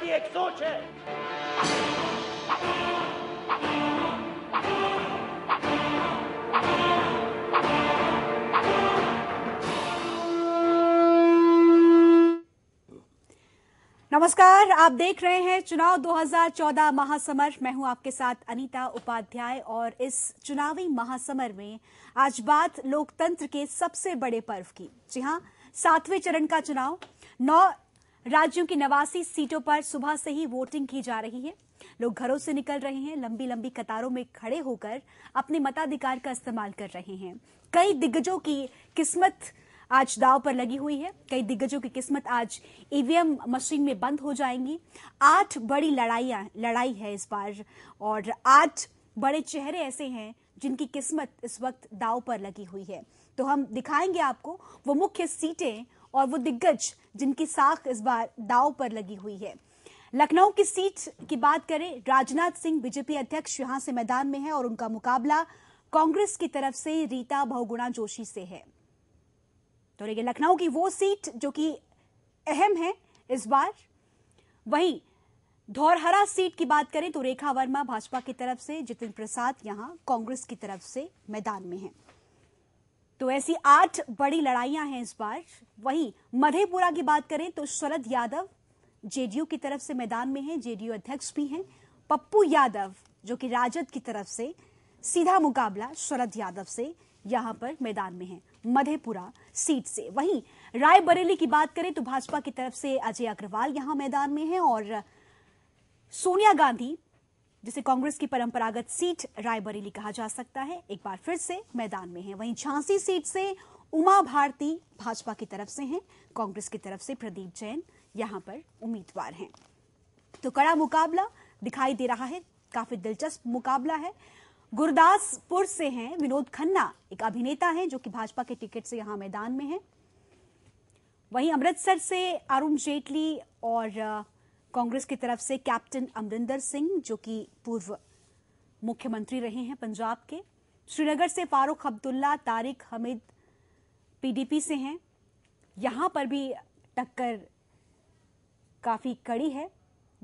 की एक सोच नमस्कार आप देख रहे हैं चुनाव 2014 महासमर मैं हूं आपके साथ अनीता उपाध्याय और इस चुनावी महासमर में आज बात लोकतंत्र के सबसे बड़े पर्व की जी हां सातवें चरण का चुनाव नौ राज्यों की नवासी सीटों पर सुबह से ही वोटिंग की जा रही है लोग घरों से निकल रहे हैं लंबी लंबी कतारों में खड़े होकर अपने मताधिकार का इस्तेमाल कर रहे हैं कई दिग्गजों की किस्मत आज दाव पर लगी हुई है कई दिग्गजों की किस्मत आज ईवीएम मशीन में बंद हो जाएंगी आठ बड़ी लड़ाइया लड़ाई है इस बार और आठ बड़े चेहरे ऐसे हैं जिनकी किस्मत इस वक्त दाव पर लगी हुई है तो हम दिखाएंगे आपको वो मुख्य सीटें और वो दिग्गज जिनकी साख इस बार दाव पर लगी हुई है लखनऊ की सीट की बात करें राजनाथ सिंह बीजेपी अध्यक्ष यहां से मैदान में है और उनका मुकाबला कांग्रेस की तरफ से रीता बहुगुणा जोशी से है तो लेकिन लखनऊ की वो सीट जो कि अहम है इस बार वही धौरहरा सीट की बात करें तो रेखा वर्मा भाजपा की तरफ से जितिन प्रसाद यहां कांग्रेस की तरफ से मैदान में हैं तो ऐसी आठ बड़ी लड़ाइयां हैं इस बार वहीं मधेपुरा की बात करें तो शरद यादव जेडीयू की तरफ से मैदान में हैं जेडीयू अध्यक्ष भी हैं पप्पू यादव जो कि राजद की तरफ से सीधा मुकाबला शरद यादव से यहां पर मैदान में है मधेपुरा सीट से वहीं रायबरेली की बात करें तो भाजपा की तरफ से अजय अग्रवाल यहां मैदान में है और सोनिया गांधी जिसे कांग्रेस की परंपरागत सीट रायबरेली कहा जा सकता है एक बार फिर से मैदान में है वहीं झांसी सीट से उमा भारती भाजपा की तरफ से हैं कांग्रेस की तरफ से प्रदीप जैन यहां पर उम्मीदवार हैं तो कड़ा मुकाबला दिखाई दे रहा है काफी दिलचस्प मुकाबला है गुरदासपुर से हैं विनोद खन्ना एक अभिनेता हैं जो कि भाजपा के टिकट से यहां मैदान में हैं वहीं अमृतसर से अरुण जेटली और कांग्रेस की तरफ से कैप्टन अमरिंदर सिंह जो कि पूर्व मुख्यमंत्री रहे हैं पंजाब के श्रीनगर से फारूक अब्दुल्ला तारिक हमिद पीडीपी से हैं यहां पर भी टक्कर काफी कड़ी है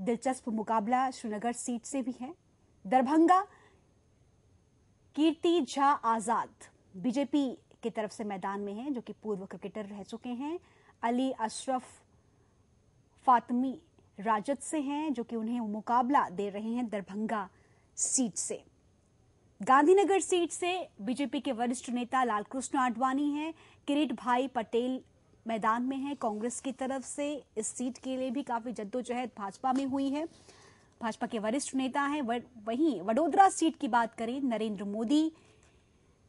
दिलचस्प मुकाबला श्रीनगर सीट से भी है दरभंगा कीर्ति झा आजाद बीजेपी की तरफ से मैदान में हैं जो कि पूर्व क्रिकेटर रह चुके हैं अली अशरफ फातमी राजद से हैं जो कि उन्हें मुकाबला दे रहे हैं दरभंगा सीट से गांधीनगर सीट से बीजेपी के वरिष्ठ नेता लालकृष्ण आडवाणी हैं किरीट भाई पटेल मैदान में हैं कांग्रेस की तरफ से इस सीट के लिए भी काफी जद्दोजहद भाजपा में हुई है भाजपा के वरिष्ठ नेता हैं वहीं वडोदरा सीट की बात करें नरेंद्र मोदी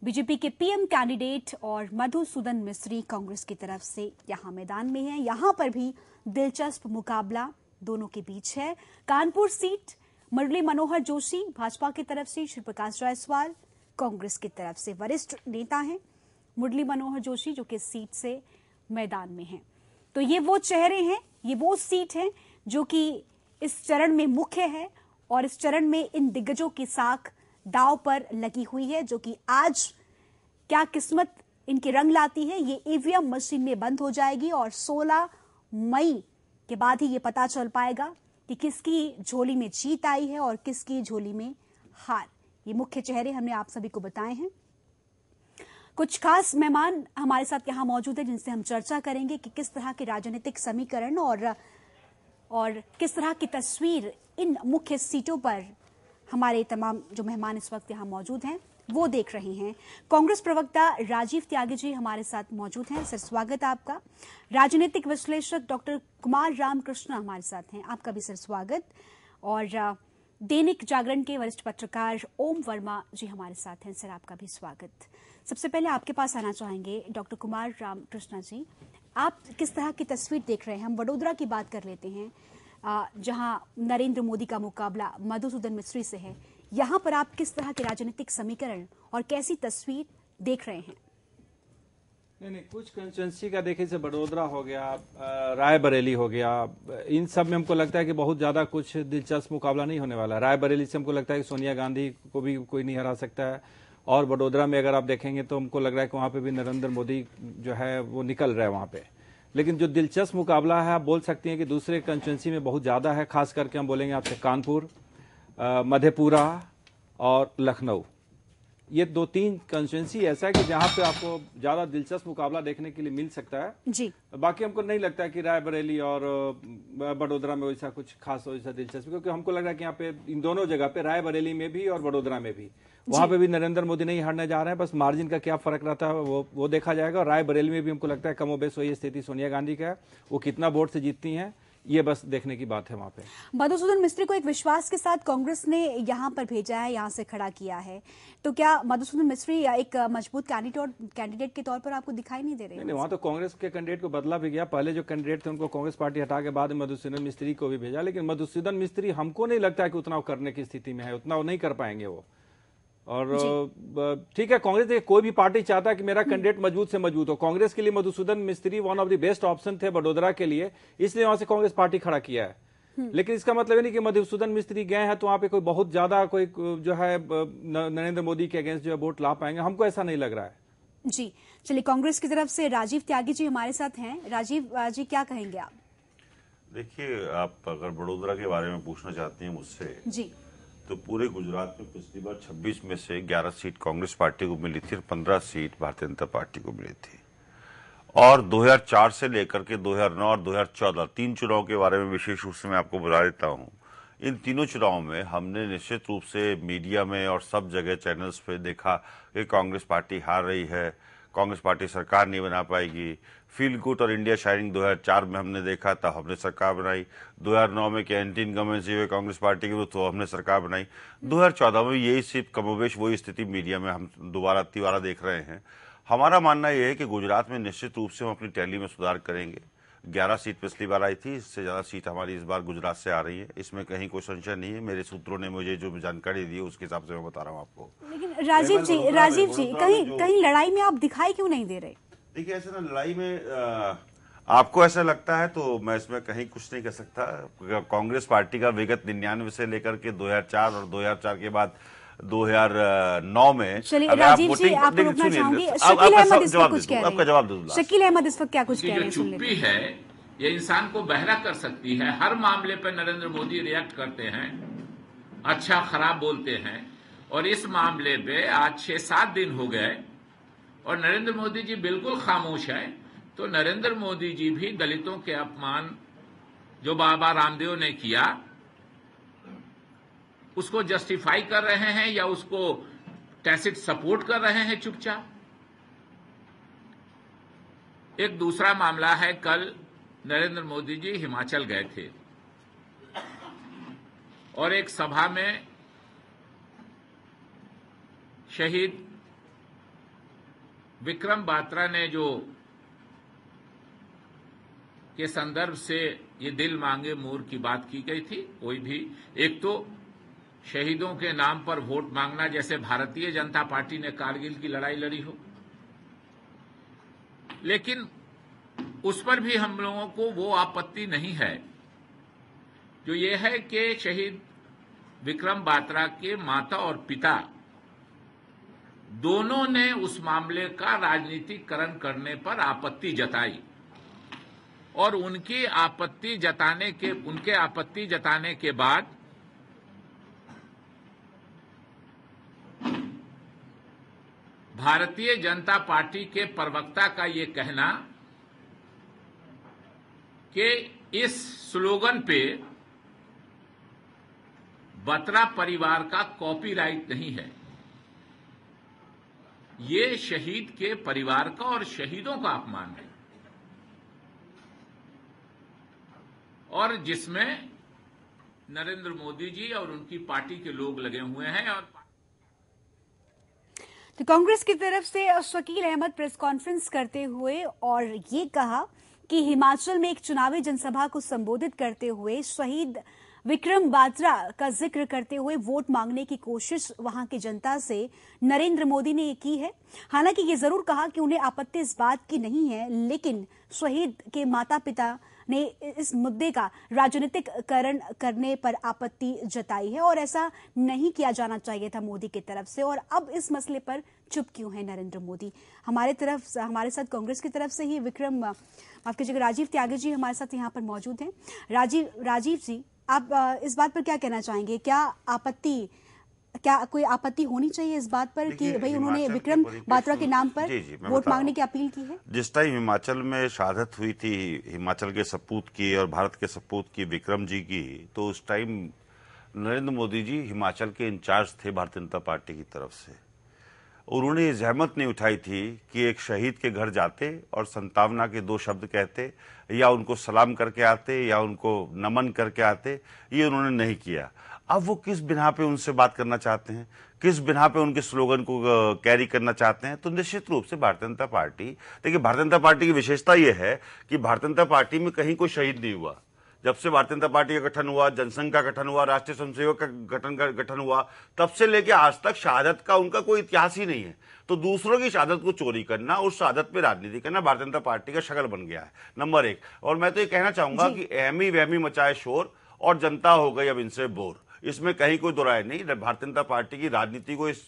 बीजेपी के पीएम कैंडिडेट और मधुसूदन मिस्त्री कांग्रेस की तरफ से यहां मैदान में हैं यहां पर भी दिलचस्प मुकाबला दोनों के बीच है कानपुर सीट मुरली मनोहर जोशी भाजपा की तरफ से श्री प्रकाश जायसवाल कांग्रेस की तरफ से वरिष्ठ नेता हैं मुरली मनोहर जोशी जो कि सीट से मैदान में हैं तो ये वो चेहरे हैं ये वो सीट हैं जो कि इस चरण में मुख्य है और इस चरण में इन दिग्गजों की साख दाव पर लगी हुई है जो कि आज क्या किस्मत इनके रंग लाती है ये ईवीएम मशीन में बंद हो जाएगी और 16 मई के बाद ही ये पता चल पाएगा कि किसकी झोली में जीत आई है और किसकी झोली में हार ये मुख्य चेहरे हमने आप सभी को बताए हैं कुछ खास मेहमान हमारे साथ यहाँ मौजूद है जिनसे हम चर्चा करेंगे कि किस तरह के राजनीतिक समीकरण और और किस तरह की तस्वीर इन मुख्य सीटों पर हमारे तमाम जो मेहमान इस वक्त यहाँ मौजूद हैं वो देख रहे हैं कांग्रेस प्रवक्ता राजीव त्यागी जी हमारे साथ मौजूद हैं सर स्वागत आपका राजनीतिक विश्लेषक डॉक्टर कुमार रामकृष्ण हमारे साथ हैं आपका भी सर स्वागत और दैनिक जागरण के वरिष्ठ पत्रकार ओम वर्मा जी हमारे साथ हैं सर आपका भी स्वागत सबसे पहले आपके पास आना चाहेंगे डॉक्टर कुमार रामकृष्णा जी आप किस तरह की तस्वीर देख रहे हैं हम वडोदरा की बात कर लेते हैं जहां नरेंद्र मोदी का मुकाबला मधुसूदन मिश्री से है यहाँ पर आप किस तरह के राजनीतिक समीकरण और कैसी तस्वीर देख रहे हैं नहीं नहीं कुछ कंस्टिट्यूंसी का देखे से बड़ोदरा हो गया रायबरेली हो गया इन सब में हमको लगता है कि बहुत ज़्यादा कुछ दिलचस्प मुकाबला नहीं होने वाला रायबरेली से हमको लगता है कि सोनिया गांधी को भी कोई नहीं हरा सकता है और बड़ोदरा में अगर आप देखेंगे तो हमको लग रहा है कि वहां पे भी नरेंद्र मोदी जो है वो निकल रहा है वहाँ पे लेकिन जो दिलचस्प मुकाबला है आप बोल सकती हैं कि दूसरे कंस्टिट्यूंसी में बहुत ज़्यादा है खास करके हम बोलेंगे आपसे कानपुर मधेपुरा और लखनऊ ये दो तीन कंस्टिट्यूंसी ऐसा है कि जहाँ पे आपको ज्यादा दिलचस्प मुकाबला देखने के लिए मिल सकता है जी बाकी हमको नहीं लगता है कि रायबरेली और बड़ोदरा में वैसा कुछ खास वैसा दिलचस्प क्योंकि हमको लग रहा है कि यहाँ पे इन दोनों जगह पे रायबरेली में भी और बड़ोदरा में भी वहां पे भी नरेंद्र मोदी नहीं हारने जा रहे हैं बस मार्जिन का क्या फर्क रहता है वो वो देखा जाएगा और रायबरेली में भी हमको लगता है कमोबेश वही स्थिति सोनिया गांधी का है वो कितना वोट से जीतती है ये बस देखने की बात है वहाँ पे मधुसूदन मिस्त्री को एक विश्वास के साथ कांग्रेस ने यहाँ पर भेजा है यहाँ से खड़ा किया है तो क्या मधुसूदन मिस्त्री एक मजबूत कैंडिडेट कैंडिडेट के तौर पर आपको दिखाई नहीं दे रहे नहीं वहाँ तो कांग्रेस के कैंडिडेट को बदला भी गया पहले जो कैंडिडेट थे उनको कांग्रेस पार्टी हटा के बाद मधुसूदन मिस्त्री को भी भेजा लेकिन मधुसूदन मिस्त्री हमको नहीं लगता है कि उतना करने की स्थिति में है उतना नहीं कर पाएंगे वो और ठीक है कांग्रेस देखिए कोई भी पार्टी चाहता है कि मेरा हम्म। कैंडिडेट मजबूत से मजबूत हो कांग्रेस के लिए Madhusudan Mistry one of the best option थे बडोदरा के लिए इसलिए वहां से कांग्रेस पार्टी खड़ा किया है हम्म। लेकिन इसका मतलब नहीं कि मधुसूदन मिस्त्री गए हैं तो वहां पे कोई बहुत ज्यादा कोई जो है नरेंद्र मोदी के अगेंस्ट जो है वोट ला पाएंगे हमको ऐसा नहीं लग रहा है जी चलिए कांग्रेस की तरफ से राजीव त्यागी जी हमारे साथ हैं राजीव जी क्या कहेंगे आप देखिए आप अगर बड़ोदरा के बारे में पूछना चाहते हैं मुझसे जी तो पूरे गुजरात में पिछली बार 26 में से 11 सीट कांग्रेस पार्टी को मिली थी और 15 सीट भारतीय जनता पार्टी को मिली थी और 2004 से लेकर के 2009 और 2014 तीन चुनाव के बारे में विशेष रूप से मैं आपको बता देता हूं इन तीनों चुनाव में हमने निश्चित रूप से मीडिया में और सब जगह चैनल्स पे देखा कि कांग्रेस पार्टी हार रही है कांग्रेस पार्टी सरकार नहीं बना पाएगी फील गुड और इंडिया शाइनिंग 2004 में हमने देखा था हमने सरकार बनाई 2009 में क्या एंटी इनकमेंसी हुए कांग्रेस पार्टी के तो, तो हमने सरकार बनाई 2014 में यही सिर्फ कमोवेश वही स्थिति मीडिया में हम दोबारा तिवारा देख रहे हैं हमारा मानना यह है कि गुजरात में निश्चित रूप से हम अपनी टैली में सुधार करेंगे 11 सीट पिछली बार आई थी इससे ज़्यादा सीट हमारी इस बार गुजरात से आ रही है इसमें कहीं कोई संशय नहीं है मेरे सूत्रों ने मुझे जो जानकारी दी उसके हिसाब से मैं बता रहा हूँ आपको लेकिन राजीव जी राजीव जी कहीं कहीं लड़ाई में आप दिखाई क्यों नहीं दे रहे देखिए ऐसे ना लड़ाई में आपको ऐसा लगता है तो मैं इसमें कहीं कुछ नहीं कर सकता कांग्रेस पार्टी का विगत निन्यानवे से लेकर के 2004 और 2004 के बाद 2009 में चलिए राजीव जी आपको चाहूंगी शकील अहमद इस वक्त कुछ कह रहे हैं जवाब दे शकील अहमद इस वक्त क्या कुछ कह रहे हैं चुप्पी है ये इंसान को बहरा कर सकती है हर मामले पर नरेंद्र मोदी रिएक्ट करते हैं अच्छा खराब बोलते हैं और इस मामले पे आज छह सात दिन हो गए और नरेंद्र मोदी जी बिल्कुल खामोश है तो नरेंद्र मोदी जी भी दलितों के अपमान जो बाबा रामदेव ने किया उसको जस्टिफाई कर रहे हैं या उसको टैसिट सपोर्ट कर रहे हैं चुपचाप एक दूसरा मामला है कल नरेंद्र मोदी जी हिमाचल गए थे और एक सभा में शहीद विक्रम बात्रा ने जो के संदर्भ से ये दिल मांगे मोर की बात की गई थी कोई भी एक तो शहीदों के नाम पर वोट मांगना जैसे भारतीय जनता पार्टी ने कारगिल की लड़ाई लड़ी हो लेकिन उस पर भी हम लोगों को वो आपत्ति नहीं है जो ये है कि शहीद विक्रम बात्रा के माता और पिता दोनों ने उस मामले का राजनीतिकरण करने पर आपत्ति जताई और उनकी आपत्ति जताने के उनके आपत्ति जताने के बाद भारतीय जनता पार्टी के प्रवक्ता का ये कहना कि इस स्लोगन पे बत्रा परिवार का कॉपीराइट नहीं है ये शहीद के परिवार का और शहीदों का अपमान है और जिसमें नरेंद्र मोदी जी और उनकी पार्टी के लोग लगे हुए हैं और तो कांग्रेस की तरफ से शकील अहमद प्रेस कॉन्फ्रेंस करते हुए और ये कहा कि हिमाचल में एक चुनावी जनसभा को संबोधित करते हुए शहीद विक्रम बात्रा का जिक्र करते हुए वोट मांगने की कोशिश वहां की जनता से नरेंद्र मोदी ने की है हालांकि ये जरूर कहा कि उन्हें आपत्ति इस बात की नहीं है लेकिन शहीद के माता पिता ने इस मुद्दे का राजनीतिककरण करने पर आपत्ति जताई है और ऐसा नहीं किया जाना चाहिए था मोदी की तरफ से और अब इस मसले पर चुप क्यों है नरेंद्र मोदी हमारे तरफ हमारे साथ कांग्रेस की तरफ से ही विक्रम माफ कीजिएगा राजीव त्यागी जी हमारे साथ यहाँ पर मौजूद हैं राजीव राजीव जी आप इस बात पर क्या कहना चाहेंगे क्या आपत्ति क्या कोई आपत्ति होनी चाहिए इस बात पर कि भाई उन्होंने विक्रम बात्रा के नाम पर वोट मांगने की अपील की है जिस टाइम हिमाचल में शहादत हुई थी हिमाचल के सपूत की और भारत के सपूत की विक्रम जी की तो उस टाइम नरेंद्र मोदी जी हिमाचल के इंचार्ज थे भारतीय जनता पार्टी की तरफ से उन्होंने ये जहमत नहीं उठाई थी कि एक शहीद के घर जाते और संतावना के दो शब्द कहते या उनको सलाम करके आते या उनको नमन करके आते ये उन्होंने नहीं किया अब वो किस बिना पे उनसे बात करना चाहते हैं किस बिना पे उनके स्लोगन को कैरी करना चाहते हैं तो निश्चित रूप से भारतीय जनता पार्टी देखिए भारतीय जनता पार्टी की विशेषता यह है कि भारतीय जनता पार्टी में कहीं कोई शहीद नहीं हुआ जब से भारतीय जनता पार्टी का गठन हुआ जनसंघ का गठन हुआ राष्ट्रीय सेवक का गठन का गठन हुआ तब से लेके आज तक शहादत का उनका कोई इतिहास ही नहीं है तो दूसरों की शहादत को चोरी करना उस शहादत पे राजनीति करना भारतीय जनता पार्टी का शक्ल बन गया है नंबर एक और मैं तो ये कहना चाहूंगा कि अहमी वहमी मचाए शोर और जनता हो गई अब इनसे बोर इसमें कहीं कोई दो राय नहीं भारतीय जनता पार्टी की राजनीति को इस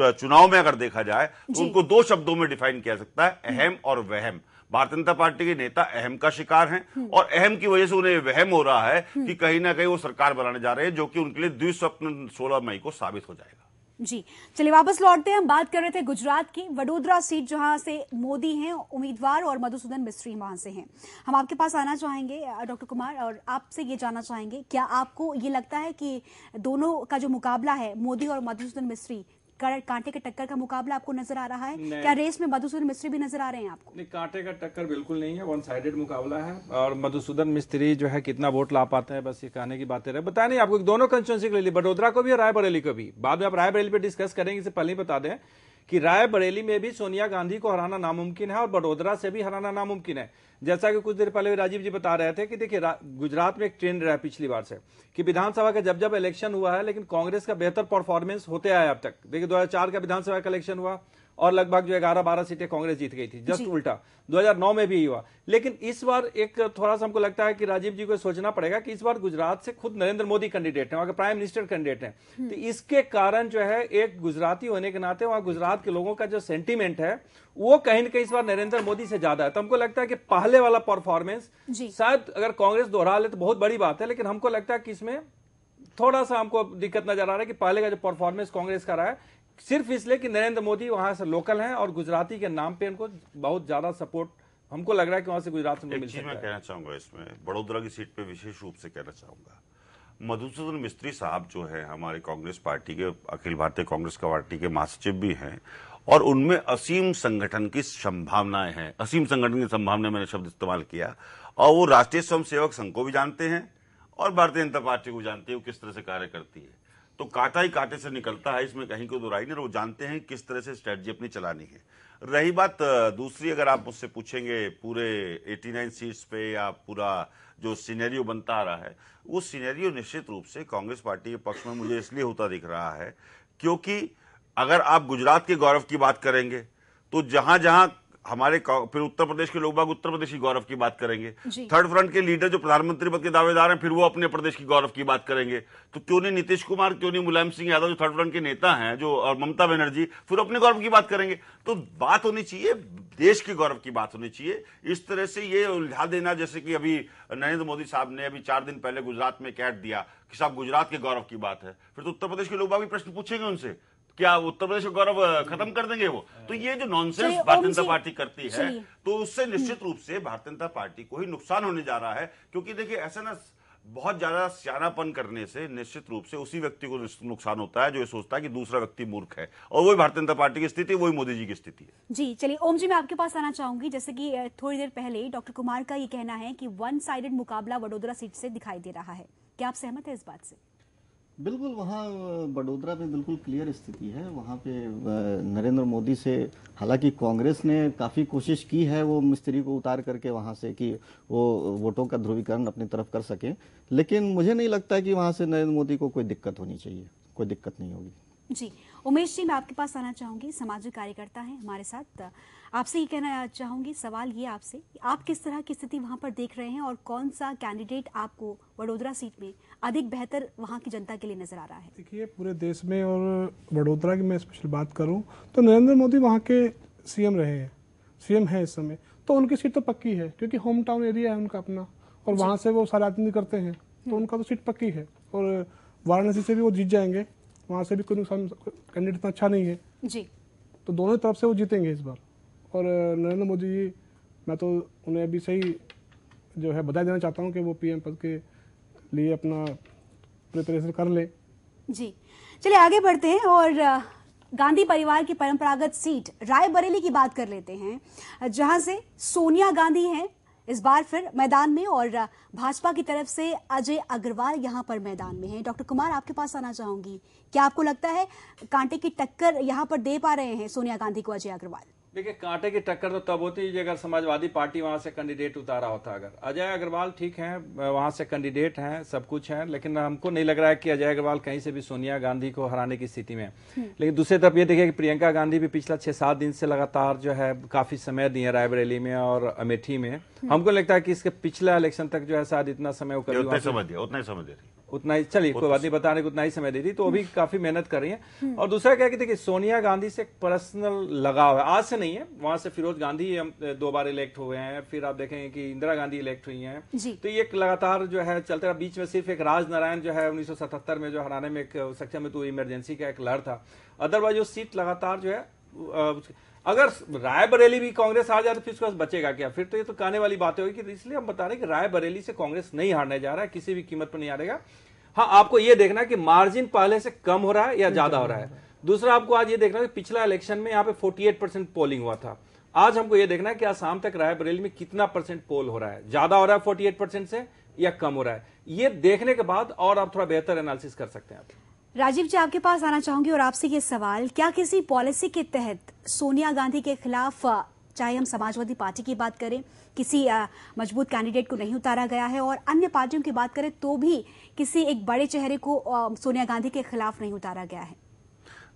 चुनाव में अगर देखा जाए तो उनको दो शब्दों में डिफाइन किया सकता है हम्म। अहम और वहम भारतीय जनता पार्टी के नेता अहम का शिकार हैं हम्म। और अहम की वजह से उन्हें वहम हो रहा है हम्म। कि कहीं ना कहीं वो सरकार बनाने जा रहे हैं जो कि उनके लिए द्विस्वप्न सोलह मई को साबित हो जाएगा जी चलिए वापस लौटते हैं हम बात कर रहे थे गुजरात की वडोदरा सीट जहां से मोदी हैं उम्मीदवार और मधुसूदन मिस्त्री वहां से हैं हम आपके पास आना चाहेंगे डॉक्टर कुमार और आपसे ये जानना चाहेंगे क्या आपको ये लगता है कि दोनों का जो मुकाबला है मोदी और मधुसूदन मिस्त्री कांटे के टक्कर का मुकाबला आपको नजर आ रहा है क्या रेस में मधुसूदन मिस्त्री भी नजर आ रहे हैं आपको नहीं कांटे का टक्कर बिल्कुल नहीं है वन साइडेड मुकाबला है और मधुसूदन मिस्त्री जो है कितना वोट ला पाते हैं बस ये कहने की बातें रहे बताया नहीं आपको दोनों कंस्टिट्यूंसी ले ली बडोदरा को भी और रायबरेली को भी बाद में आप रायबरेली पर डिस्कस करेंगे इसे पहले ही बता दें कि रायबरेली में भी सोनिया गांधी को हराना नामुमकिन है और बड़ोदरा से भी हराना नामुमकिन है जैसा कि कुछ देर पहले राजीव जी बता रहे थे कि देखिए गुजरात में एक ट्रेंड रहा पिछली बार से कि विधानसभा का जब जब इलेक्शन हुआ है लेकिन कांग्रेस का बेहतर परफॉर्मेंस होते आए अब तक देखिए दो का विधानसभा का इलेक्शन हुआ और लगभग जो ग्यारह बारह सीटें कांग्रेस जीत गई थी जस्ट उल्टा 2009 में भी हुआ लेकिन इस बार एक थोड़ा सा हमको लगता है कि राजीव जी को सोचना पड़ेगा कि इस बार गुजरात से खुद नरेंद्र मोदी कैंडिडेट हैं वहां प्राइम मिनिस्टर कैंडिडेट हैं हम्म। तो इसके कारण जो है एक गुजराती होने के नाते वहां गुजरात के लोगों का जो सेंटिमेंट है वो कहीं ना कहीं इस बार नरेंद्र मोदी से ज्यादा है तो हमको लगता है कि पहले वाला परफॉर्मेंस शायद अगर कांग्रेस दोहरा ले तो बहुत बड़ी बात है लेकिन हमको लगता है कि इसमें थोड़ा सा हमको दिक्कत नजर आ रहा है कि पहले का जो परफॉर्मेंस कांग्रेस का रहा है सिर्फ इसलिए कि नरेंद्र मोदी वहां से लोकल हैं और गुजराती के नाम पे उनको बहुत ज्यादा सपोर्ट हमको लग रहा है कि वहां से गुजरात में मिल मैं कहना चाहूंगा इसमें बड़ोदरा की सीट पे विशेष रूप से कहना चाहूंगा मधुसूदन मिस्त्री साहब जो है हमारे कांग्रेस पार्टी के अखिल भारतीय कांग्रेस का पार्टी के महासचिव भी हैं और उनमें असीम संगठन की संभावनाएं हैं असीम संगठन की संभावना मैंने शब्द इस्तेमाल किया और वो राष्ट्रीय सेवक संघ को भी जानते हैं और भारतीय जनता पार्टी को जानते हैं वो किस तरह से कार्य करती है तो काटा ही काटे से निकलता है इसमें कहीं कोई दुराई नहीं वो जानते हैं किस तरह से स्ट्रेटजी अपनी चलानी है रही बात दूसरी अगर आप मुझसे पूछेंगे पूरे 89 सीट्स पे या पूरा जो सीनेरियो बनता आ रहा है वो सीनेरियो निश्चित रूप से कांग्रेस पार्टी के पक्ष में मुझे इसलिए होता दिख रहा है क्योंकि अगर आप गुजरात के गौरव की बात करेंगे तो जहां जहां हमारे फिर उत्तर प्रदेश के लोग बाग उत्तर प्रदेश की गौरव की बात करेंगे थर्ड फ्रंट के लीडर जो प्रधानमंत्री पद के दावेदार हैं फिर वो अपने प्रदेश की गौरव की बात करेंगे तो क्यों नहीं नीतीश कुमार क्यों नहीं मुलायम सिंह यादव जो थर्ड फ्रंट के नेता हैं जो और ममता बनर्जी फिर अपने गौरव की बात करेंगे तो बात होनी चाहिए देश के गौरव की बात होनी चाहिए इस तरह से ये उलझा देना जैसे कि अभी नरेंद्र मोदी साहब ने अभी चार दिन पहले गुजरात में कैट दिया कि साहब गुजरात के गौरव की बात है फिर तो उत्तर प्रदेश के लोग भी प्रश्न पूछेंगे उनसे क्या उत्तर प्रदेश का गौरव खत्म कर देंगे वो तो ये जो नॉनसेंस भारतीय जनता पार्टी करती है तो उससे हम्म। निश्चित रूप से भारतीय जनता पार्टी को ही नुकसान होने जा रहा है क्योंकि देखिए ऐसा ना बहुत ज्यादा सियानापन करने से निश्चित रूप से उसी व्यक्ति को नुकसान होता है जो ये सोचता है कि दूसरा व्यक्ति मूर्ख है और वही भारतीय जनता पार्टी की स्थिति वही मोदी जी की स्थिति है जी चलिए ओम जी मैं आपके पास आना चाहूंगी जैसे कि थोड़ी देर पहले डॉक्टर कुमार का ये कहना है कि वन साइडेड मुकाबला वडोदरा सीट से दिखाई दे रहा है क्या आप सहमत है इस बात से बिल्कुल वहाँ बडोदरा में बिल्कुल क्लियर स्थिति है वहाँ पे नरेंद्र मोदी से हालांकि कांग्रेस ने काफ़ी कोशिश की है वो मिस्त्री को उतार करके वहाँ से कि वो वोटों का ध्रुवीकरण अपनी तरफ कर सकें लेकिन मुझे नहीं लगता कि वहाँ से नरेंद्र मोदी को कोई दिक्कत होनी चाहिए कोई दिक्कत नहीं होगी जी उमेश जी मैं आपके पास आना चाहूंगी सामाजिक कार्यकर्ता है हमारे साथ आपसे ये कहना चाहूंगी सवाल ये आपसे आप किस तरह की स्थिति वहाँ पर देख रहे हैं और कौन सा कैंडिडेट आपको वडोदरा सीट में अधिक बेहतर वहाँ की जनता के लिए नजर आ रहा है देखिए पूरे देश में और वडोदरा की मैं स्पेशल बात करूँ तो नरेंद्र मोदी वहाँ के सीएम रहे हैं सीएम है इस समय तो उनकी सीट तो पक्की है क्योंकि होम टाउन एरिया है उनका अपना और वहाँ से वो सारा आदमी करते हैं तो हम्म। उनका तो सीट पक्की है और वाराणसी से भी वो जीत जाएंगे वहाँ से भी कोई नुकसान कैंडिडेट इतना अच्छा नहीं है जी तो दोनों तरफ से वो जीतेंगे इस बार और नरेंद्र मोदी जी मैं तो उन्हें अभी सही जो है बधाई देना चाहता हूँ कि वो पीएम पद के लिए अपना प्रिपरेशन कर लें जी चलिए आगे बढ़ते हैं और गांधी परिवार की परंपरागत सीट रायबरेली की बात कर लेते हैं जहां से सोनिया गांधी हैं इस बार फिर मैदान में और भाजपा की तरफ से अजय अग्रवाल यहां पर मैदान में हैं डॉक्टर कुमार आपके पास आना चाहूंगी क्या आपको लगता है कांटे की टक्कर यहां पर दे पा रहे हैं सोनिया गांधी को अजय अग्रवाल देखिए कांटे की टक्कर तो तब होती है अगर समाजवादी पार्टी वहां से कैंडिडेट उतारा होता अगर अजय अग्रवाल ठीक है वहां से कैंडिडेट हैं सब कुछ है लेकिन हमको नहीं लग रहा है कि अजय अग्रवाल कहीं से भी सोनिया गांधी को हराने की स्थिति में हम्म। लेकिन दूसरी तरफ ये देखिए कि प्रियंका गांधी भी पिछला छह सात दिन से लगातार जो है काफी समय दिए रायबरेली में और अमेठी में हम्म। हमको लगता है कि इसके पिछले इलेक्शन तक जो है शायद इतना समय वो करीब उतना समझ उतना ही चलिए कोई बात नहीं बताने को उतना ही समय दे दी तो अभी हम्म। काफी मेहनत कर रही हैं हम्म। और दूसरा क्या कि देखिए सोनिया गांधी से एक पर्सनल लगाव है आज से नहीं है वहां से फिरोज गांधी हम दो बार इलेक्ट हुए हैं फिर आप देखेंगे कि इंदिरा गांधी इलेक्ट हुई हैं तो ये लगातार जो है चलते रहा बीच में सिर्फ एक राज नारायण जो है उन्नीस में जो हराने में एक सक्षम हेतु तो इमरजेंसी का एक लड़ था अदरवाइज वो सीट लगातार जो है अगर रायबरेली भी कांग्रेस हार जाए तो फिर उसके पास बचेगा क्या फिर तो ये तो कहने वाली बातें होगी कि इसलिए हम बता रहे हैं कि रायबरेली से कांग्रेस नहीं हारने जा रहा है किसी भी कीमत पर नहीं हारेगा हाँ आपको ये देखना है कि मार्जिन पहले से कम हो रहा है या ज्यादा हो रहा है दूसरा आपको आज ये देखना है कि पिछला इलेक्शन में यहाँ पे फोर्टी पोलिंग हुआ था आज हमको ये देखना है कि आज शाम तक रायबरेली में कितना परसेंट पोल हो रहा है ज्यादा हो रहा है फोर्टी से या कम हो रहा है ये देखने के बाद और आप थोड़ा बेहतर एनालिसिस कर सकते हैं आप राजीव जी आपके पास आना चाहूंगी और आपसे ये सवाल क्या किसी पॉलिसी के तहत सोनिया गांधी के खिलाफ चाहे हम समाजवादी पार्टी की बात करें किसी मजबूत कैंडिडेट को नहीं उतारा गया है और अन्य पार्टियों की बात करें तो भी किसी एक बड़े चेहरे को सोनिया गांधी के खिलाफ नहीं उतारा गया है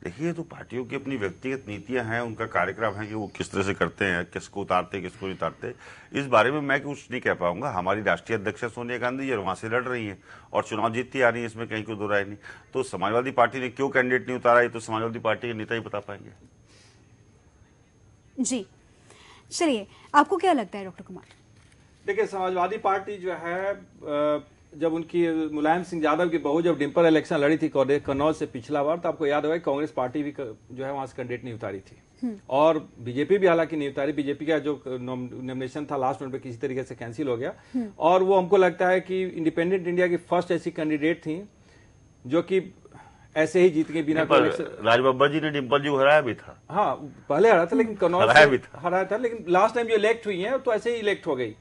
देखिए तो पार्टियों की अपनी व्यक्तिगत नीतियां हैं उनका कार्यक्रम है कि वो किस तरह से करते हैं किसको उतारते हैं किसको नहीं उतारते इस बारे में मैं कुछ नहीं कह पाऊंगा हमारी राष्ट्रीय अध्यक्ष सोनिया गांधी जी वहां से लड़ रही हैं और चुनाव जीतती आ रही है इसमें कहीं को दो राय नहीं तो समाजवादी पार्टी ने क्यों कैंडिडेट नहीं उतारा ये तो समाजवादी पार्टी के नेता ही बता पाएंगे जी चलिए आपको क्या लगता है डॉक्टर कुमार देखिए समाजवादी पार्टी जो है जब उनकी मुलायम सिंह यादव की बहू जब डिम्पल इलेक्शन लड़ी थी कन्नौज से पिछला बार तो आपको याद होगा कांग्रेस पार्टी भी जो है वहां से कैंडिडेट नहीं उतारी थी हम्म। और बीजेपी भी हालांकि नहीं उतारी बीजेपी का जो नॉमिनेशन था लास्ट मिनट पे किसी तरीके से कैंसिल हो गया हम्म। और वो हमको लगता है कि इंडिपेंडेंट इंडिया की फर्स्ट ऐसी कैंडिडेट थी जो कि ऐसे ही जीत के बिना राज बब्बर जी ने डिम्पल जी को हराया भी था हाँ पहले हराया था लेकिन कन्नौज हराया था लेकिन लास्ट टाइम जो इलेक्ट हुई है तो ऐसे ही इलेक्ट हो गई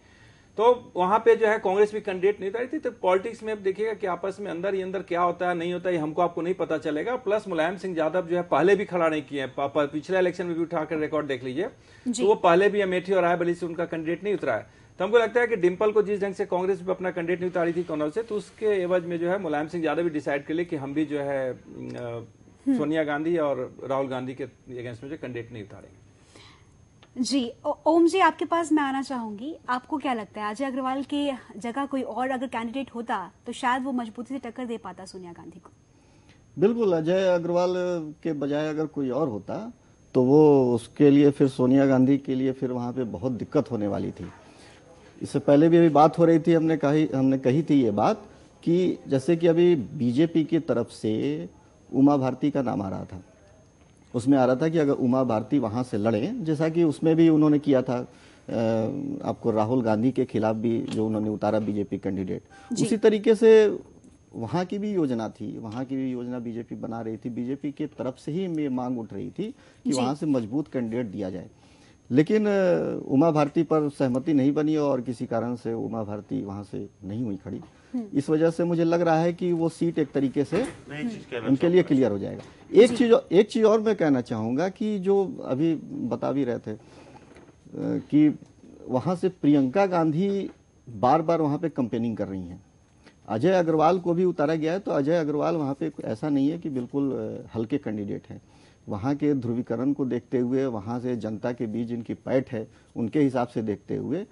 तो वहां पे जो है कांग्रेस भी कैंडिडेट नहीं उतारी थी तो पॉलिटिक्स में देखिएगा कि आपस में अंदर ही अंदर क्या होता है नहीं होता है हमको आपको नहीं पता चलेगा प्लस मुलायम सिंह यादव जो है पहले भी खड़ा नहीं किए पिछले इलेक्शन में भी उठाकर रिकॉर्ड देख लीजिए तो वो पहले भी अमेठी और रायबली से उनका कैंडिडेट नहीं उतरा है तो हमको लगता है कि डिम्पल को जिस ढंग से कांग्रेस भी अपना कैंडिडेट नहीं उतारी थी कौनल से तो उसके एवज में जो है मुलायम सिंह यादव भी डिसाइड कर लिए कि हम भी जो है हम्म। सोनिया गांधी और राहुल गांधी के अगेंस्ट में जो कैंडिडेट नहीं उतारेंगे जी ओम जी आपके पास मैं आना चाहूंगी आपको क्या लगता है अजय अग्रवाल की जगह कोई और अगर कैंडिडेट होता तो शायद वो मजबूती से टक्कर दे पाता सोनिया गांधी को बिल्कुल अजय अग्रवाल के बजाय अगर कोई और होता तो वो उसके लिए फिर सोनिया गांधी के लिए फिर वहाँ पे बहुत दिक्कत होने वाली थी इससे पहले भी अभी बात हो रही थी हमने कही हमने कही थी ये बात कि जैसे कि अभी बीजेपी की तरफ से उमा भारती का नाम आ रहा था उसमें आ रहा था कि अगर उमा भारती वहाँ से लड़ें जैसा कि उसमें भी उन्होंने किया था आपको राहुल गांधी के खिलाफ भी जो उन्होंने उतारा बीजेपी कैंडिडेट उसी तरीके से वहाँ की भी योजना थी वहाँ की भी योजना बीजेपी बना रही थी बीजेपी के तरफ से ही ये मांग उठ रही थी कि वहाँ से मजबूत कैंडिडेट दिया जाए लेकिन उमा भारती पर सहमति नहीं बनी और किसी कारण से उमा भारती वहाँ से नहीं हुई खड़ी हम्म। इस वजह से मुझे लग रहा है कि वो सीट एक तरीके से उनके लिए क्लियर हो जाएगा एक चीज एक चीज और मैं कहना चाहूंगा कि जो अभी बता भी रहे थे कि वहां से प्रियंका गांधी बार बार वहां पे कंपेनिंग कर रही हैं अजय अग्रवाल को भी उतारा गया है तो अजय अग्रवाल वहां पे ऐसा नहीं है कि बिल्कुल हल्के कैंडिडेट हैं वहां के ध्रुवीकरण को देखते हुए वहां से जनता के बीच इनकी पैठ है उनके हिसाब से देखते हुए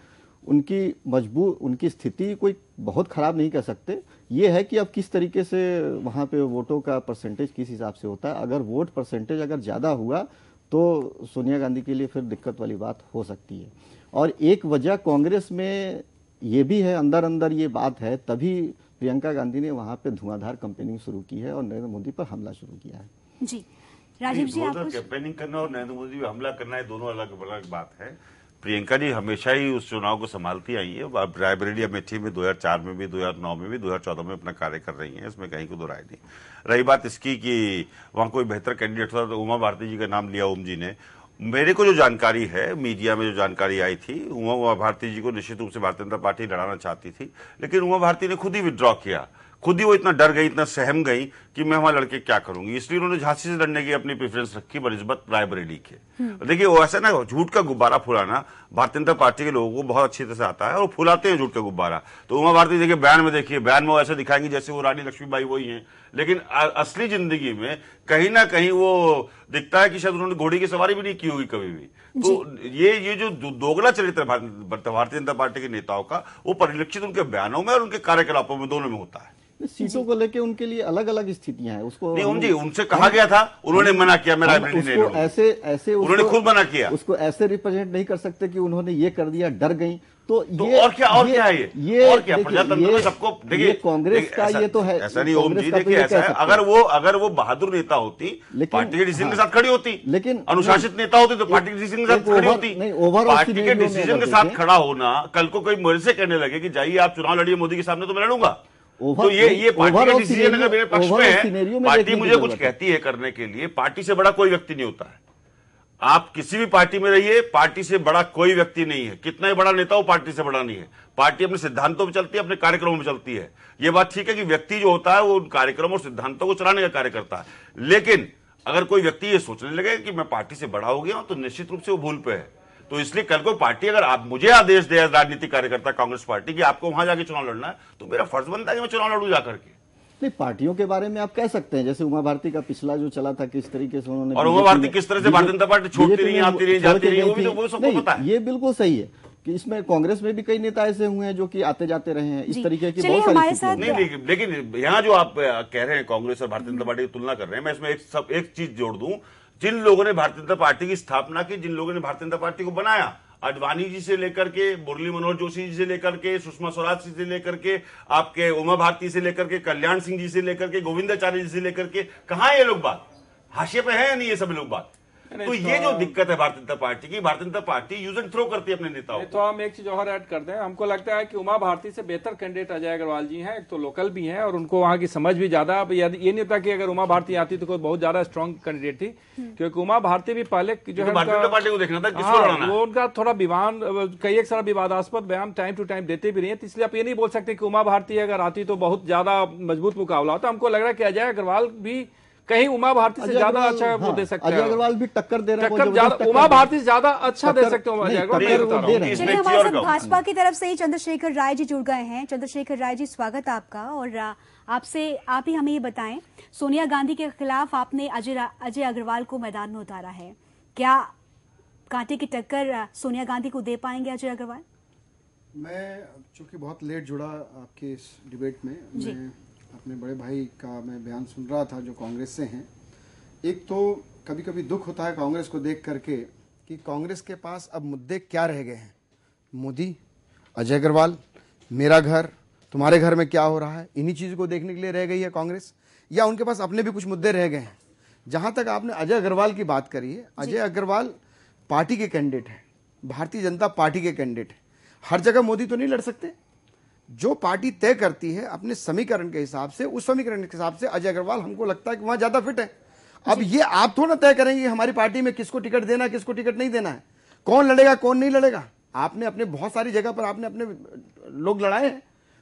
उनकी मजबूर उनकी स्थिति कोई बहुत ख़राब नहीं कर सकते ये है कि अब किस तरीके से वहाँ पे वोटों का परसेंटेज किस हिसाब से होता है अगर वोट परसेंटेज अगर ज़्यादा हुआ तो सोनिया गांधी के लिए फिर दिक्कत वाली बात हो सकती है और एक वजह कांग्रेस में ये भी है अंदर अंदर ये बात है तभी प्रियंका गांधी ने वहाँ पर धुआंधार कंपेनिंग शुरू की है और नरेंद्र मोदी पर हमला शुरू किया है जी राजीव जी आपको कैंपेनिंग करना और नरेंद्र मोदी हमला करना है दोनों अलग अलग बात है प्रियंका जी हमेशा ही उस चुनाव को संभालती आई है अब रायबरेली अमेठी में 2004 में भी 2009 में भी 2014 में अपना कार्य कर रही हैं इसमें कहीं को दो राय नहीं रही बात इसकी कि वहाँ कोई बेहतर कैंडिडेट था तो उमा भारती जी का नाम लिया ओम जी ने मेरे को जो जानकारी है मीडिया में जो जानकारी आई थी उमा उमा भारती जी को निश्चित रूप से भारतीय जनता पार्टी लड़ाना चाहती थी लेकिन उमा भारती ने खुद ही विद्रॉ किया खुद ही वो इतना डर गई इतना सहम गई कि मैं वहां लड़के क्या करूंगी इसलिए उन्होंने झांसी से लड़ने की अपनी प्रेफरेंस रखी बनस्बत रायबरेली के देखिए वो ऐसा ना झूठ का गुब्बारा फुलाना भारतीय जनता पार्टी के लोगों को बहुत अच्छी तरह से आता है और फुलाते हैं झूठ का गुब्बारा तो उमा भारती देखिए बयान में देखिए बयान में वो ऐसे दिखाएंगे जैसे वो रानी लक्ष्मीबाई वही है लेकिन असली जिंदगी में कहीं ना कहीं वो दिखता है कि शायद उन्होंने घोड़ी की सवारी भी नहीं की होगी कभी भी तो ये ये जो दोगला चरित्र भारतीय जनता पार्टी के नेताओं का वो परिलक्षित उनके बयानों में और उनके कार्यकलापों में दोनों में होता है सीटों को लेके उनके लिए अलग अलग स्थितियां हैं उसको नहीं जी उनसे कहा गया था उन्होंने मना किया मेरा उसको ऐसे ऐसे उन्होंने खुद मना किया उसको ऐसे रिप्रेजेंट नहीं कर सकते कि उन्होंने ये कर दिया डर गई तो, तो ये और क्या और ये, क्या है ये, ये और क्या प्रजातंत्र में सबको देखिए कांग्रेस का ये तो है ऐसा नहीं ओम जी तो देखिए ऐसा है अगर वो अगर वो बहादुर नेता होती पार्टी के डिसीजन के साथ हाँ। खड़ी होती लेकिन अनुशासित नेता होती तो पार्टी के डिसीजन के साथ खड़ी होती पार्टी के डिसीजन के साथ खड़ा होना कल को कोई मर्जी से कहने लगे की जाइए आप चुनाव लड़िए मोदी के सामने तो मैं लड़ूंगा तो ये ये पार्टी पक्ष में है पार्टी मुझे कुछ कहती है करने के लिए पार्टी से बड़ा कोई व्यक्ति नहीं होता है आप किसी भी पार्टी में रहिए पार्टी से बड़ा कोई व्यक्ति नहीं है कितना ही बड़ा नेता हो पार्टी से बड़ा नहीं है पार्टी अपने सिद्धांतों में चलती है अपने कार्यक्रमों में चलती है ये बात ठीक है कि व्यक्ति जो होता है वो उन कार्यक्रमों और सिद्धांतों को चलाने का कार्य करता है लेकिन अगर कोई व्यक्ति ये सोचने लगे कि मैं पार्टी से बड़ा हो गया हूं तो निश्चित रूप से वो भूल पे है तो इसलिए कल को पार्टी अगर आप मुझे आदेश दे राजनीतिक कार्यकर्ता कांग्रेस पार्टी की आपको वहां जाके चुनाव लड़ना है तो मेरा फर्ज बनता है मैं चुनाव लड़ू जाकर के नहीं पार्टियों के बारे में आप कह सकते हैं जैसे उमा भारती का पिछला जो चला था किस तरीके से उन्होंने और उमा भारती किस तरह से भारतीय जनता पार्टी छोड़ती रही आती रही जाती रही वो भी तो सबको पता है ये बिल्कुल सही है कि इसमें कांग्रेस में भी कई नेता ऐसे हुए हैं जो कि आते जाते रहे हैं इस तरीके की बहुत सारी साथ नहीं, नहीं लेकिन यहाँ जो आप कह रहे हैं कांग्रेस और भारतीय जनता पार्टी की तुलना कर रहे हैं मैं इसमें एक सब एक चीज जोड़ दूं जिन लोगों ने भारतीय जनता पार्टी की स्थापना की जिन लोगों ने भारतीय जनता पार्टी को बनाया अडवाणी जी से लेकर के मुरली मनोहर जोशी जी से लेकर के सुषमा स्वराज जी से लेकर के आपके उमा भारती से लेकर के कल्याण सिंह जी से लेकर के गोविंदाचार्य जी से लेकर के कहा ये लोग बात हाशिए पे है या नहीं ये सब लोग बात तो ये जो तो- दिक्कत है भारतीय जनता पार्टी की भारतीय जनता पार्टी यूज एंड थ्रो करती है अपने नेताओं तो हम एक चीज और ऐड करते हैं हमको लगता है कि उमा भारती से बेहतर कैंडिडेट अजय अग्रवाल जी हैं एक तो लोकल भी हैं और उनको वहां की समझ भी ज्यादा अब ये नहीं होता कि अगर उमा भारती आती तो कोई बहुत ज्यादा स्ट्रॉन्ग कैंडिडेट थी हम्म। क्योंकि उमा भारती भी पहले जो तो है भारतीय जनता पार्टी को देखना था हाँ, वो उनका थोड़ा विवाद कई एक सारा विवादास्पद बयान टाइम टू टाइम देते भी रहे है तो इसलिए आप ये नहीं बोल सकते कि उमा भारती अगर आती तो बहुत ज्यादा मजबूत मुकाबला होता हमको लग रहा है कि अजय अग्रवाल भी कहीं उमा भारती से ज्यादा अच्छा वो हाँ, दे सकते हैं अग्रवाल भी टक्कर दे रहा है उमा भारती से ज्यादा अच्छा दे सकते हैं भाजपा की तरफ से ही चंद्रशेखर राय जी जुड़ गए हैं चंद्रशेखर राय जी स्वागत आपका और आपसे आप ही हमें ये बताएं सोनिया गांधी के खिलाफ आपने अजय अजय अग्रवाल को मैदान में उतारा है क्या कांटे की टक्कर सोनिया गांधी को दे पाएंगे अजय अग्रवाल मैं चूंकि बहुत लेट जुड़ा आपके इस डिबेट में मैं अपने बड़े भाई का मैं बयान सुन रहा था जो कांग्रेस से हैं एक तो कभी कभी दुख होता है कांग्रेस को देख करके कि कांग्रेस के पास अब मुद्दे क्या रह गए हैं मोदी अजय अग्रवाल मेरा घर तुम्हारे घर में क्या हो रहा है इन्हीं चीज़ों को देखने के लिए रह गई है कांग्रेस या उनके पास अपने भी कुछ मुद्दे रह गए हैं जहां तक आपने अजय अग्रवाल की बात करी है अजय अग्रवाल पार्टी के कैंडिडेट हैं भारतीय जनता पार्टी के कैंडिडेट हैं हर जगह मोदी तो नहीं लड़ सकते जो पार्टी तय करती है अपने समीकरण के हिसाब से उस समीकरण के हिसाब से अजय अग्रवाल हमको लगता है कि वहां ज्यादा फिट है अब ये आप थोड़ा तय करेंगे हमारी पार्टी में किसको टिकट देना है किसको टिकट नहीं देना है कौन लड़ेगा कौन नहीं लड़ेगा आपने अपने बहुत सारी जगह पर आपने अपने लोग लड़ाए हैं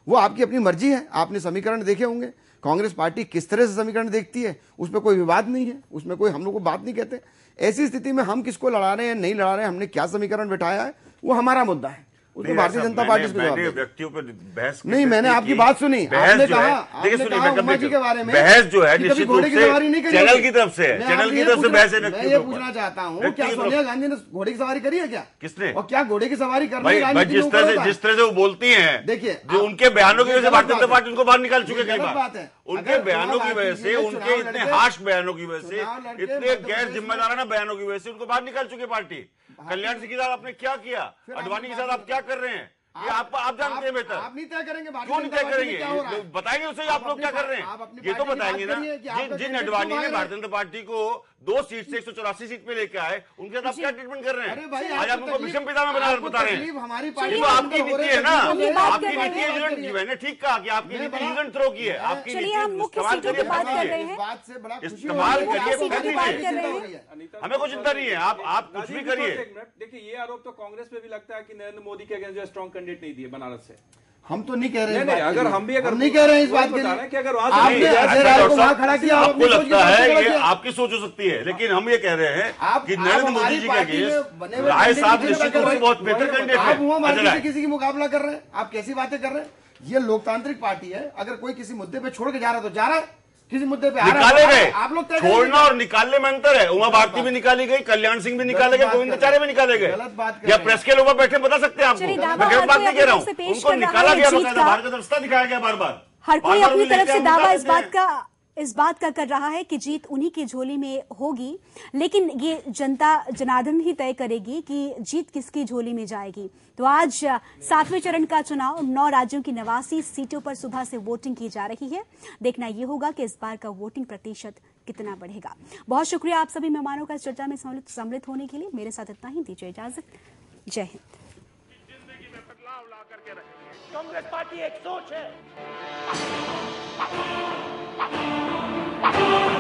वो आपकी अपनी मर्जी है आपने समीकरण देखे होंगे कांग्रेस पार्टी किस तरह से समीकरण देखती है उसमें कोई विवाद नहीं है उसमें कोई हम लोग को बात नहीं कहते ऐसी स्थिति में हम किसको लड़ा रहे हैं नहीं लड़ा रहे हैं हमने क्या समीकरण बिठाया है वो हमारा मुद्दा है उसमें तो भारतीय जनता पार्टी जवाब व्यक्तियों पर बहस नहीं मैंने आपकी बात सुनी आपने कहा देखिए सुनिए के बारे में बहस जो है निश्चित रूप से चैनल की तरफ से चैनल की तरफ से बहस है मैं ये पूछना चाहता हूँ क्या सोनिया गांधी ने घोड़े की सवारी करी है क्या किसने और क्या घोड़े की सवारी कर रही जिस तरह से जिस तरह से वो बोलती है देखिए जो उनके बयानों की वजह से भारतीय जनता पार्टी उनको बाहर निकाल चुके हैं बात है उनके बयानों की वजह से उनके इतने हार्श बयानों की वजह से इतने गैर जिम्मेदाराना बयानों की वजह से उनको बाहर निकाल चुकी पार्टी कल्याण सिंह के साथ आपने क्या किया अडवाणी के साथ आप क्या कर रहे हैं ये आप आप जानते हैं बेहतर आप नहीं तय करेंगे क्यों नहीं तय करेंगे बताएंगे उसे आप लोग क्या कर रहे हैं ये तो बताएंगे ना जिन अडवाणी ने भारतीय जनता पार्टी को दो सीट से एक सौ चौरासी सीट पे लेके आए उनके साथ क्या ट्रीटमेंट कर रहे हैं आज आप तो उनको विषम पिता में बना तो बता रहे हैं तो आपकी नीति है ना आपकी नीति मैंने ठीक कहा कि आपकी नीति ईंधन थ्रो की है आपकी नीति करिए इस्तेमाल करिए हमें कुछ चिंता नहीं है आप कुछ भी करिए देखिए ये आरोप तो कांग्रेस में भी लगता है कि नरेंद्र मोदी के अगेंस्ट जो स्ट्रॉन्ग मैंडेट नहीं दिए बनारस से हम तो नहीं कह रहे हैं अगर हम भी अगर नहीं कह रहे हैं इस बात के लिए कि खड़ा किया आपको लगता है ये आपकी सोच हो सकती है लेकिन हम ये कह रहे हैं कि नरेंद्र मोदी जी के राय साहब निश्चित रूप से बहुत बेहतर कैंडिडेट है अच्छा किसी की मुकाबला कर रहे हैं आप कैसी बातें कर रहे हैं ये लोकतांत्रिक पार्टी है अगर कोई किसी मुद्दे पे छोड़ के जा रहा है तो जा रहा है किसी मुद्दे पे निकाले गए आप लोग छोड़ना और निकालने में अंतर है उमा भारती भी निकाली गई कल्याण सिंह भी निकाले गए आचार्य भी निकाले गए या प्रेस के लोग बैठे बता सकते हैं आपको मैं गलत बात नहीं कह रहा हूँ उनको निकाला गया भारत का रास्ता दिखाया गया बार बार हर कोई अपनी तरफ से दावा इस बात का इस बात का कर रहा है कि जीत उन्हीं की झोली में होगी लेकिन ये जनता जनार्दन ही तय करेगी कि जीत किसकी झोली में जाएगी तो आज सातवें चरण का चुनाव नौ राज्यों की नवासी सीटों पर सुबह से वोटिंग की जा रही है देखना यह होगा कि इस बार का वोटिंग प्रतिशत कितना बढ़ेगा बहुत शुक्रिया आप सभी मेहमानों का चर्चा में सम्मिलित होने के लिए मेरे साथ इतना ही दीजिए इजाजत जय हिंद कांग्रेस पार्टी एक सोच है Thank you.